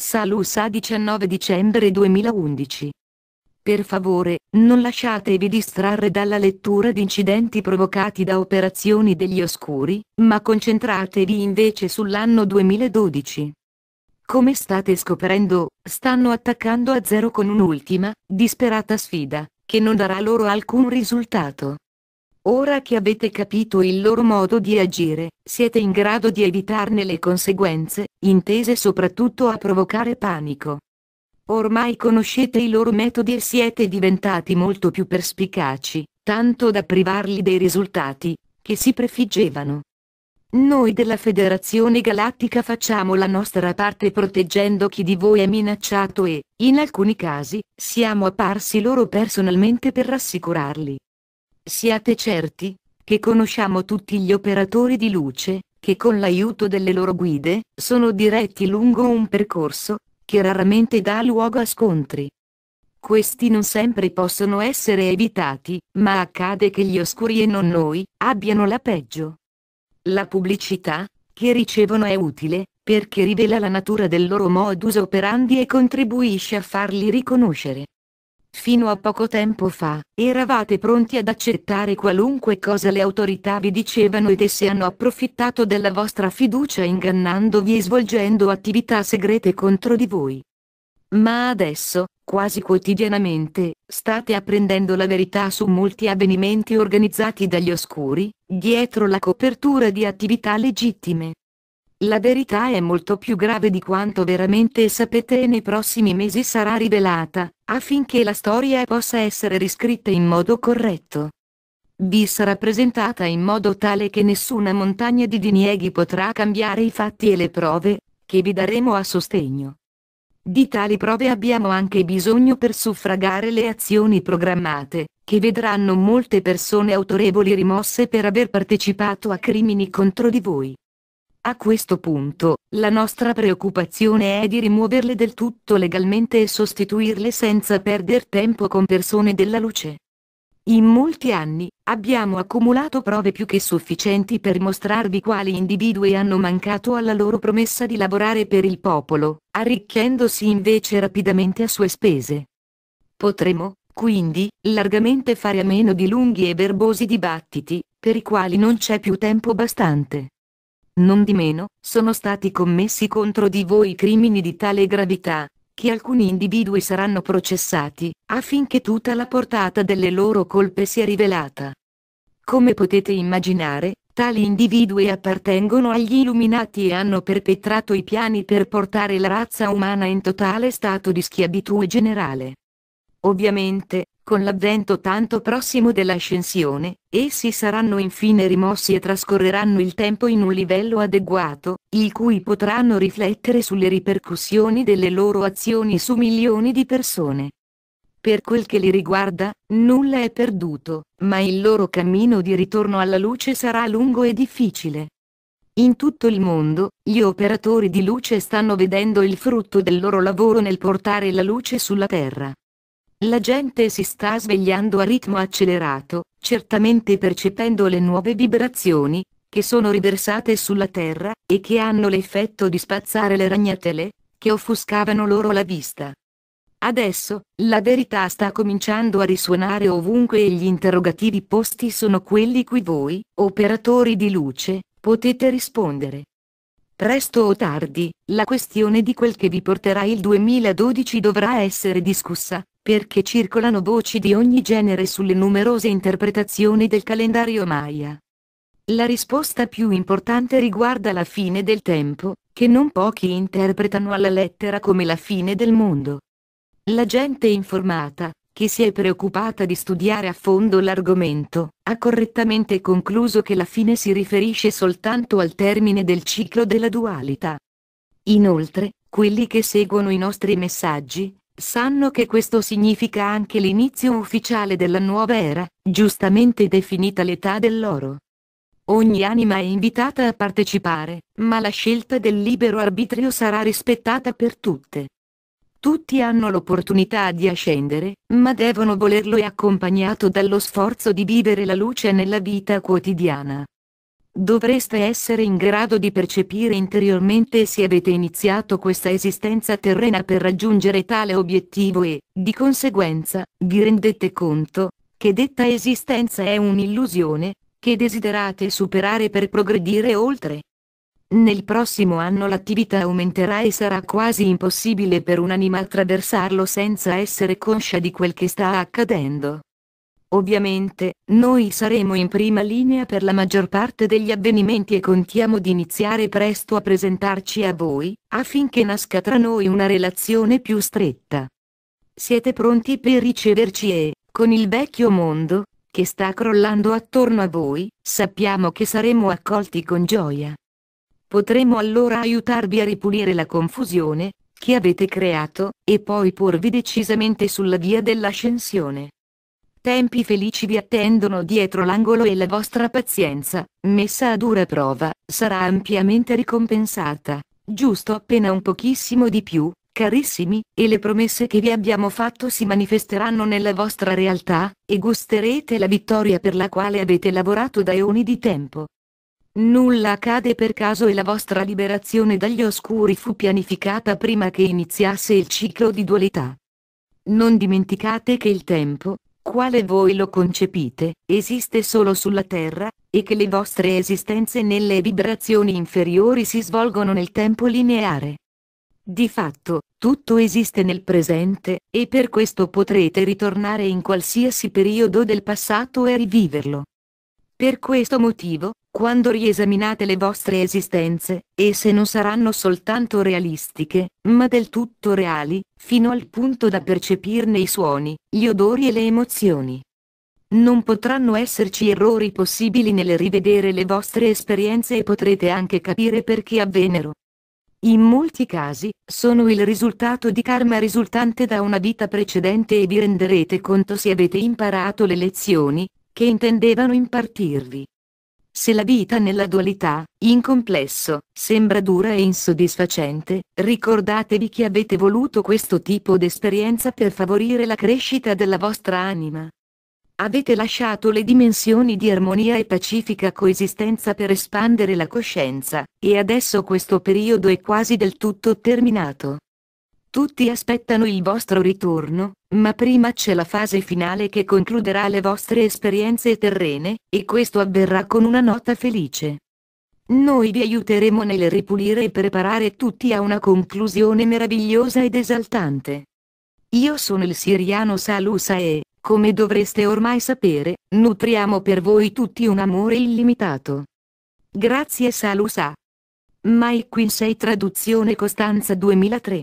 Salus a 19 dicembre 2011. Per favore, non lasciatevi distrarre dalla lettura di incidenti provocati da operazioni degli oscuri, ma concentratevi invece sull'anno 2012. Come state scoprendo, stanno attaccando a zero con un'ultima, disperata sfida, che non darà loro alcun risultato. Ora che avete capito il loro modo di agire, siete in grado di evitarne le conseguenze, intese soprattutto a provocare panico. Ormai conoscete i loro metodi e siete diventati molto più perspicaci, tanto da privarli dei risultati, che si prefiggevano. Noi della Federazione Galattica facciamo la nostra parte proteggendo chi di voi è minacciato e, in alcuni casi, siamo apparsi loro personalmente per rassicurarli. Siate certi, che conosciamo tutti gli operatori di luce, che con l'aiuto delle loro guide, sono diretti lungo un percorso, che raramente dà luogo a scontri. Questi non sempre possono essere evitati, ma accade che gli oscuri e non noi, abbiano la peggio. La pubblicità, che ricevono è utile, perché rivela la natura del loro modus operandi e contribuisce a farli riconoscere. Fino a poco tempo fa, eravate pronti ad accettare qualunque cosa le autorità vi dicevano ed esse hanno approfittato della vostra fiducia ingannandovi e svolgendo attività segrete contro di voi. Ma adesso, quasi quotidianamente, state apprendendo la verità su molti avvenimenti organizzati dagli oscuri, dietro la copertura di attività legittime. La verità è molto più grave di quanto veramente sapete e nei prossimi mesi sarà rivelata, affinché la storia possa essere riscritta in modo corretto. Vi sarà presentata in modo tale che nessuna montagna di dinieghi potrà cambiare i fatti e le prove, che vi daremo a sostegno. Di tali prove abbiamo anche bisogno per suffragare le azioni programmate, che vedranno molte persone autorevoli rimosse per aver partecipato a crimini contro di voi. A questo punto, la nostra preoccupazione è di rimuoverle del tutto legalmente e sostituirle senza perdere tempo con persone della luce. In molti anni, abbiamo accumulato prove più che sufficienti per mostrarvi quali individui hanno mancato alla loro promessa di lavorare per il popolo, arricchendosi invece rapidamente a sue spese. Potremo, quindi, largamente fare a meno di lunghi e verbosi dibattiti, per i quali non c'è più tempo bastante non di meno, sono stati commessi contro di voi crimini di tale gravità, che alcuni individui saranno processati, affinché tutta la portata delle loro colpe sia rivelata. Come potete immaginare, tali individui appartengono agli illuminati e hanno perpetrato i piani per portare la razza umana in totale stato di schiavitù generale. Ovviamente, con l'avvento tanto prossimo dell'ascensione, essi saranno infine rimossi e trascorreranno il tempo in un livello adeguato, il cui potranno riflettere sulle ripercussioni delle loro azioni su milioni di persone. Per quel che li riguarda, nulla è perduto, ma il loro cammino di ritorno alla luce sarà lungo e difficile. In tutto il mondo, gli operatori di luce stanno vedendo il frutto del loro lavoro nel portare la luce sulla Terra. La gente si sta svegliando a ritmo accelerato, certamente percependo le nuove vibrazioni, che sono riversate sulla terra, e che hanno l'effetto di spazzare le ragnatele, che offuscavano loro la vista. Adesso, la verità sta cominciando a risuonare ovunque e gli interrogativi posti sono quelli cui voi, operatori di luce, potete rispondere. Presto o tardi, la questione di quel che vi porterà il 2012 dovrà essere discussa, perché circolano voci di ogni genere sulle numerose interpretazioni del calendario Maya. La risposta più importante riguarda la fine del tempo, che non pochi interpretano alla lettera come la fine del mondo. La gente informata, che si è preoccupata di studiare a fondo l'argomento, ha correttamente concluso che la fine si riferisce soltanto al termine del ciclo della dualità. Inoltre, quelli che seguono i nostri messaggi, sanno che questo significa anche l'inizio ufficiale della nuova era, giustamente definita l'età dell'oro. Ogni anima è invitata a partecipare, ma la scelta del libero arbitrio sarà rispettata per tutte. Tutti hanno l'opportunità di ascendere, ma devono volerlo e accompagnato dallo sforzo di vivere la luce nella vita quotidiana. Dovreste essere in grado di percepire interiormente se avete iniziato questa esistenza terrena per raggiungere tale obiettivo e, di conseguenza, vi rendete conto, che detta esistenza è un'illusione, che desiderate superare per progredire oltre. Nel prossimo anno l'attività aumenterà e sarà quasi impossibile per un'anima attraversarlo senza essere conscia di quel che sta accadendo. Ovviamente, noi saremo in prima linea per la maggior parte degli avvenimenti e contiamo di iniziare presto a presentarci a voi, affinché nasca tra noi una relazione più stretta. Siete pronti per riceverci e, con il vecchio mondo, che sta crollando attorno a voi, sappiamo che saremo accolti con gioia. Potremo allora aiutarvi a ripulire la confusione, che avete creato, e poi porvi decisamente sulla via dell'ascensione. Tempi felici vi attendono dietro l'angolo e la vostra pazienza, messa a dura prova, sarà ampiamente ricompensata. Giusto appena un pochissimo di più, carissimi, e le promesse che vi abbiamo fatto si manifesteranno nella vostra realtà, e gusterete la vittoria per la quale avete lavorato da eoni di tempo. Nulla accade per caso e la vostra liberazione dagli oscuri fu pianificata prima che iniziasse il ciclo di dualità. Non dimenticate che il tempo, quale voi lo concepite, esiste solo sulla Terra, e che le vostre esistenze nelle vibrazioni inferiori si svolgono nel tempo lineare. Di fatto, tutto esiste nel presente, e per questo potrete ritornare in qualsiasi periodo del passato e riviverlo. Per questo motivo, quando riesaminate le vostre esistenze, esse non saranno soltanto realistiche, ma del tutto reali, fino al punto da percepirne i suoni, gli odori e le emozioni. Non potranno esserci errori possibili nel rivedere le vostre esperienze e potrete anche capire perché avvennero. In molti casi, sono il risultato di karma risultante da una vita precedente e vi renderete conto se avete imparato le lezioni, che intendevano impartirvi. Se la vita nella dualità, in complesso, sembra dura e insoddisfacente, ricordatevi che avete voluto questo tipo d'esperienza per favorire la crescita della vostra anima. Avete lasciato le dimensioni di armonia e pacifica coesistenza per espandere la coscienza, e adesso questo periodo è quasi del tutto terminato. Tutti aspettano il vostro ritorno, ma prima c'è la fase finale che concluderà le vostre esperienze terrene, e questo avverrà con una nota felice. Noi vi aiuteremo nel ripulire e preparare tutti a una conclusione meravigliosa ed esaltante. Io sono il siriano Salusa e, come dovreste ormai sapere, nutriamo per voi tutti un amore illimitato. Grazie Salusa. Mike Quinsey Traduzione Costanza 2003